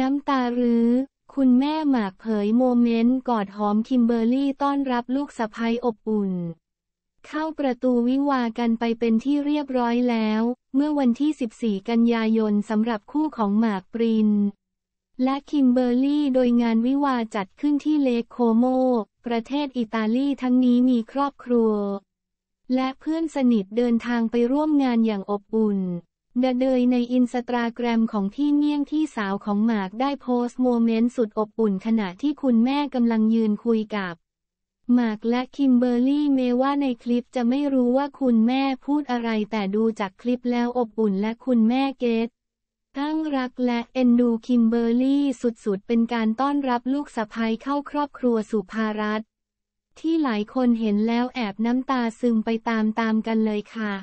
น้ำตารื้อคุณแม่หมากเผยโมเมนต์กอดหอมคิมเบอร์รี่ต้อนรับลูกสะใภ้อบอุ่น เข้าประตูวิวากันไปเป็นที่เรียบร้อยแล้ว เมื่อวันที่ 14 กันยายนสำหรับคู่ของหมากปริน และคิมเบอร์รี่โดยงานวิวาจัดขึ้นที่เลคโคโมประเทศอิตาลีทั้งนี้มีครอบครัว และเพื่อนสนิทเดินทางไปร่วมงานอย่างอบอุ่นดเดยในอินสตาแกรมของที่เมี่ยงที่สาวของหมากได้โพสต์โมเมนต์สุดอบอุ่นขณะที่คุณแม่กำลังยืนคุยกับหมากและคิมเบอร์รี่เมว่าในคลิปจะไม่รู้ว่าคุณแม่พูดอะไรแต่ดูจากคลิปแล้วอบอุ่นและคุณแม่เกตตั้งรักและเอ็นดูคิมเบอร์รี่สุดๆ เป็นการต้อนรับลูกสะพ้ยเข้าครอบครัวสุภารัตที่หลายคนเห็นแล้วแอบน้ำตาซึมไปตามๆกันเลยค่ะ